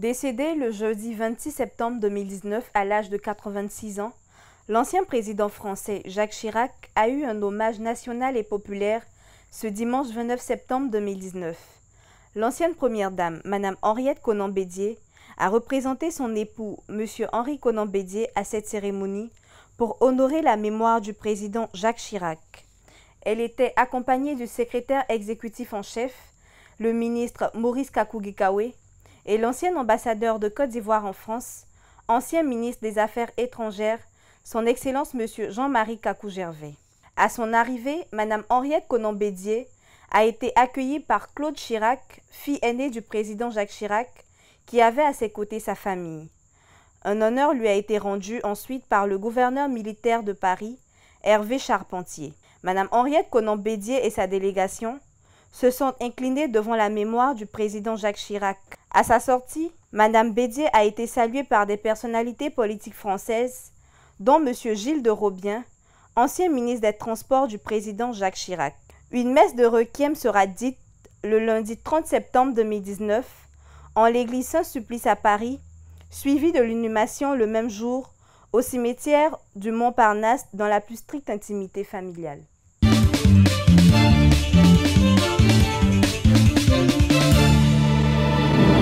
Décédé le jeudi 26 septembre 2019 à l'âge de 86 ans, l'ancien président français Jacques Chirac a eu un hommage national et populaire ce dimanche 29 septembre 2019. L'ancienne première dame, Madame Henriette Conan-Bédier, a représenté son époux, M. Henri Conan-Bédier, à cette cérémonie pour honorer la mémoire du président Jacques Chirac. Elle était accompagnée du secrétaire exécutif en chef, le ministre Maurice Kakugikawe, et l'ancien ambassadeur de Côte d'Ivoire en France, ancien ministre des Affaires étrangères, son Excellence Monsieur Jean-Marie Cacou gervais À son arrivée, Mme Henriette Conan-Bédier a été accueillie par Claude Chirac, fille aînée du président Jacques Chirac, qui avait à ses côtés sa famille. Un honneur lui a été rendu ensuite par le gouverneur militaire de Paris, Hervé Charpentier. Madame Henriette Conan-Bédier et sa délégation se sont inclinés devant la mémoire du président Jacques Chirac. À sa sortie, Madame Bédier a été saluée par des personnalités politiques françaises, dont M. Gilles de Robien, ancien ministre des Transports du président Jacques Chirac. Une messe de requiem sera dite le lundi 30 septembre 2019 en l'église Saint-Supplice à Paris, suivie de l'inhumation le même jour au cimetière du Montparnasse dans la plus stricte intimité familiale.